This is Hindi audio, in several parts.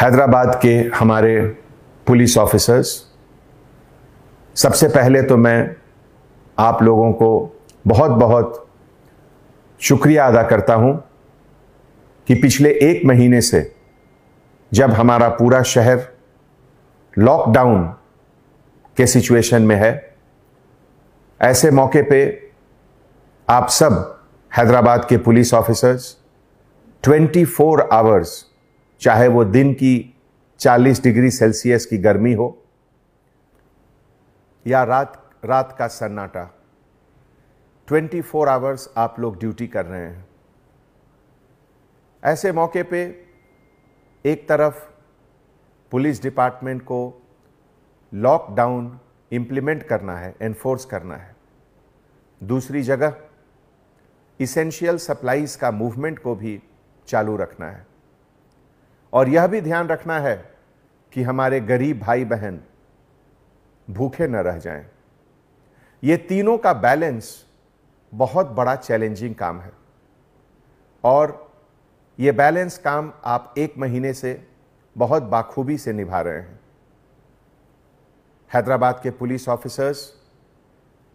हैदराबाद के हमारे पुलिस ऑफिसर्स सबसे पहले तो मैं आप लोगों को बहुत बहुत शुक्रिया अदा करता हूं कि पिछले एक महीने से जब हमारा पूरा शहर लॉकडाउन के सिचुएशन में है ऐसे मौके पे आप सब हैदराबाद के पुलिस ऑफिसर्स 24 फोर आवर्स चाहे वो दिन की 40 डिग्री सेल्सियस की गर्मी हो या रात रात का सन्नाटा 24 फोर आवर्स आप लोग ड्यूटी कर रहे हैं ऐसे मौके पे एक तरफ पुलिस डिपार्टमेंट को लॉकडाउन इंप्लीमेंट करना है एनफोर्स करना है दूसरी जगह इसेंशियल सप्लाईज का मूवमेंट को भी चालू रखना है और यह भी ध्यान रखना है कि हमारे गरीब भाई बहन भूखे न रह जाएं। ये तीनों का बैलेंस बहुत बड़ा चैलेंजिंग काम है और ये बैलेंस काम आप एक महीने से बहुत बाखूबी से निभा रहे हैं हैदराबाद के पुलिस ऑफिसर्स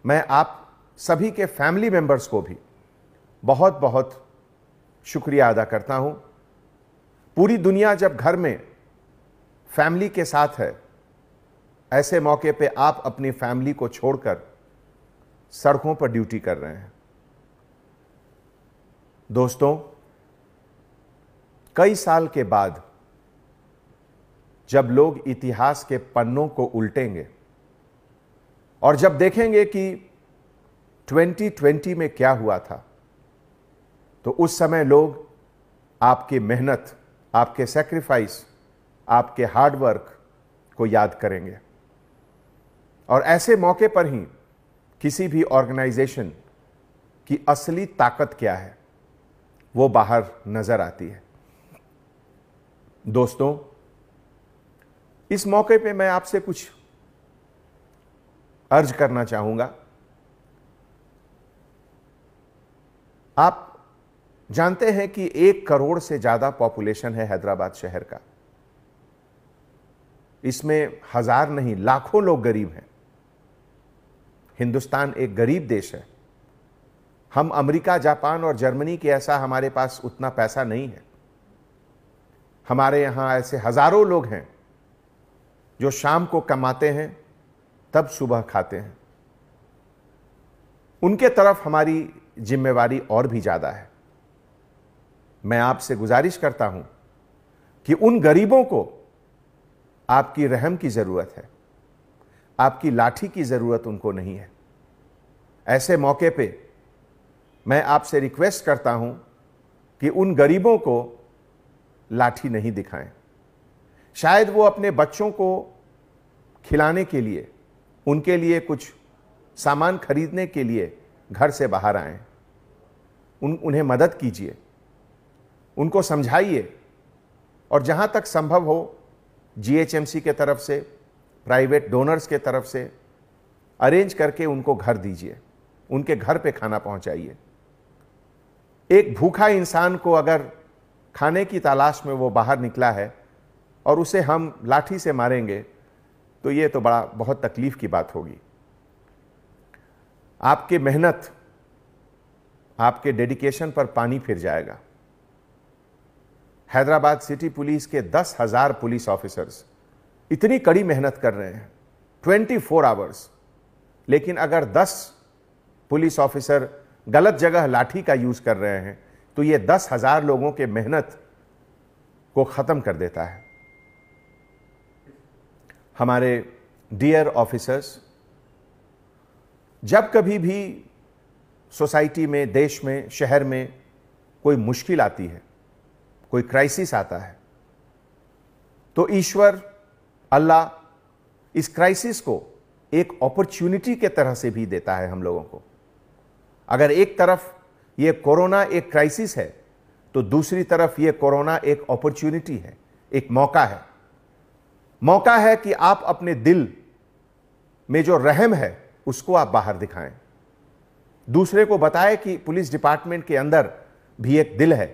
मैं आप सभी के फैमिली मेंबर्स को भी बहुत बहुत शुक्रिया अदा करता हूं पूरी दुनिया जब घर में फैमिली के साथ है ऐसे मौके पे आप अपनी फैमिली को छोड़कर सड़कों पर ड्यूटी कर रहे हैं दोस्तों कई साल के बाद जब लोग इतिहास के पन्नों को उल्टेंगे और जब देखेंगे कि 2020 में क्या हुआ था तो उस समय लोग आपकी मेहनत आपके सेक्रीफाइस आपके हार्डवर्क को याद करेंगे और ऐसे मौके पर ही किसी भी ऑर्गेनाइजेशन की असली ताकत क्या है वो बाहर नजर आती है दोस्तों इस मौके पे मैं आपसे कुछ अर्ज करना चाहूंगा आप जानते हैं कि एक करोड़ से ज़्यादा पॉपुलेशन है हैदराबाद शहर का इसमें हजार नहीं लाखों लोग गरीब हैं हिंदुस्तान एक गरीब देश है हम अमेरिका, जापान और जर्मनी के ऐसा हमारे पास उतना पैसा नहीं है हमारे यहां ऐसे हजारों लोग हैं जो शाम को कमाते हैं तब सुबह खाते हैं उनके तरफ हमारी जिम्मेवारी और भी ज़्यादा है मैं आपसे गुजारिश करता हूं कि उन गरीबों को आपकी रहम की ज़रूरत है आपकी लाठी की ज़रूरत उनको नहीं है ऐसे मौके पे मैं आपसे रिक्वेस्ट करता हूं कि उन गरीबों को लाठी नहीं दिखाएं शायद वो अपने बच्चों को खिलाने के लिए उनके लिए कुछ सामान खरीदने के लिए घर से बाहर आएं उन उन्हें मदद कीजिए उनको समझाइए और जहां तक संभव हो जीएचएमसी के तरफ से प्राइवेट डोनर्स के तरफ से अरेंज करके उनको घर दीजिए उनके घर पे खाना पहुँचाइए एक भूखा इंसान को अगर खाने की तलाश में वो बाहर निकला है और उसे हम लाठी से मारेंगे तो ये तो बड़ा बहुत तकलीफ़ की बात होगी आपके मेहनत आपके डेडिकेशन पर पानी फिर जाएगा हैदराबाद सिटी पुलिस के दस हज़ार पुलिस ऑफिसर्स इतनी कड़ी मेहनत कर रहे हैं ट्वेंटी फोर आवर्स लेकिन अगर दस पुलिस ऑफिसर गलत जगह लाठी का यूज़ कर रहे हैं तो ये दस हज़ार लोगों के मेहनत को ख़त्म कर देता है हमारे डियर ऑफिसर्स जब कभी भी सोसाइटी में देश में शहर में कोई मुश्किल आती है कोई क्राइसिस आता है तो ईश्वर अल्लाह इस क्राइसिस को एक अपॉर्चुनिटी के तरह से भी देता है हम लोगों को अगर एक तरफ यह कोरोना एक क्राइसिस है तो दूसरी तरफ यह कोरोना एक अपॉर्चुनिटी है एक मौका है मौका है कि आप अपने दिल में जो रहम है उसको आप बाहर दिखाएं दूसरे को बताएं कि पुलिस डिपार्टमेंट के अंदर भी एक दिल है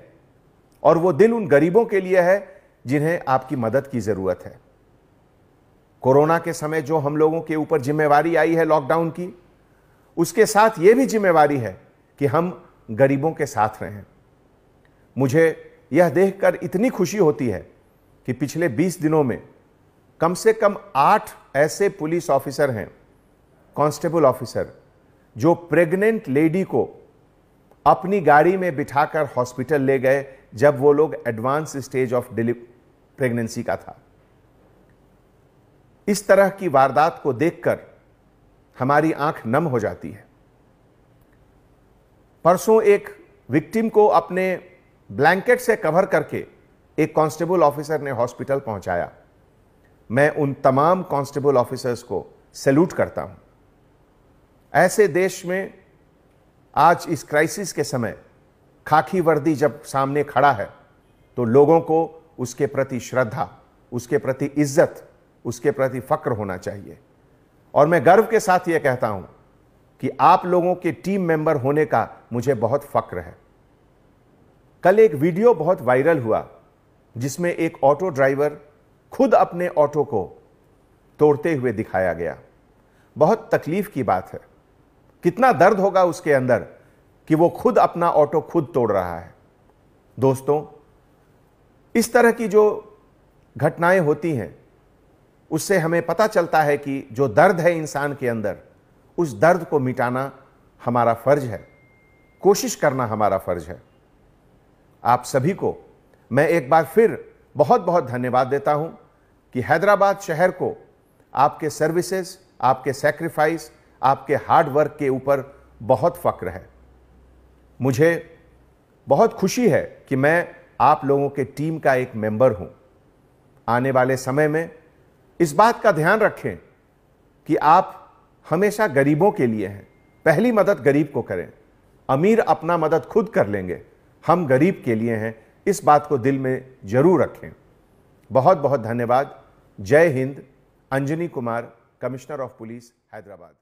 और वो दिन उन गरीबों के लिए है जिन्हें आपकी मदद की ज़रूरत है कोरोना के समय जो हम लोगों के ऊपर जिम्मेवारी आई है लॉकडाउन की उसके साथ ये भी जिम्मेवारी है कि हम गरीबों के साथ रहें मुझे यह देखकर इतनी खुशी होती है कि पिछले 20 दिनों में कम से कम आठ ऐसे पुलिस ऑफिसर हैं कांस्टेबल ऑफिसर जो प्रेग्नेंट लेडी को अपनी गाड़ी में बिठाकर हॉस्पिटल ले गए जब वो लोग एडवांस स्टेज ऑफ डिलीव प्रेगनेंसी का था इस तरह की वारदात को देखकर हमारी आंख नम हो जाती है परसों एक विक्टिम को अपने ब्लैंकेट से कवर करके एक कांस्टेबल ऑफिसर ने हॉस्पिटल पहुंचाया मैं उन तमाम कांस्टेबल ऑफिसर्स को सैल्यूट करता हूं ऐसे देश में आज इस क्राइसिस के समय खाकी वर्दी जब सामने खड़ा है तो लोगों को उसके प्रति श्रद्धा उसके प्रति इज्जत उसके प्रति फ़क्र होना चाहिए और मैं गर्व के साथ ये कहता हूं कि आप लोगों के टीम मेंबर होने का मुझे बहुत फ़क्र है कल एक वीडियो बहुत वायरल हुआ जिसमें एक ऑटो ड्राइवर खुद अपने ऑटो को तोड़ते हुए दिखाया गया बहुत तकलीफ की बात है कितना दर्द होगा उसके अंदर कि वो खुद अपना ऑटो खुद तोड़ रहा है दोस्तों इस तरह की जो घटनाएं होती हैं उससे हमें पता चलता है कि जो दर्द है इंसान के अंदर उस दर्द को मिटाना हमारा फर्ज है कोशिश करना हमारा फर्ज है आप सभी को मैं एक बार फिर बहुत बहुत धन्यवाद देता हूं कि हैदराबाद शहर को आपके सर्विसेज आपके सेक्रीफाइस आपके हार्ड वर्क के ऊपर बहुत फ़क्र है मुझे बहुत खुशी है कि मैं आप लोगों के टीम का एक मेंबर हूं आने वाले समय में इस बात का ध्यान रखें कि आप हमेशा गरीबों के लिए हैं पहली मदद गरीब को करें अमीर अपना मदद खुद कर लेंगे हम गरीब के लिए हैं इस बात को दिल में जरूर रखें बहुत बहुत धन्यवाद जय Hind Anjani Kumar commissioner of police Hyderabad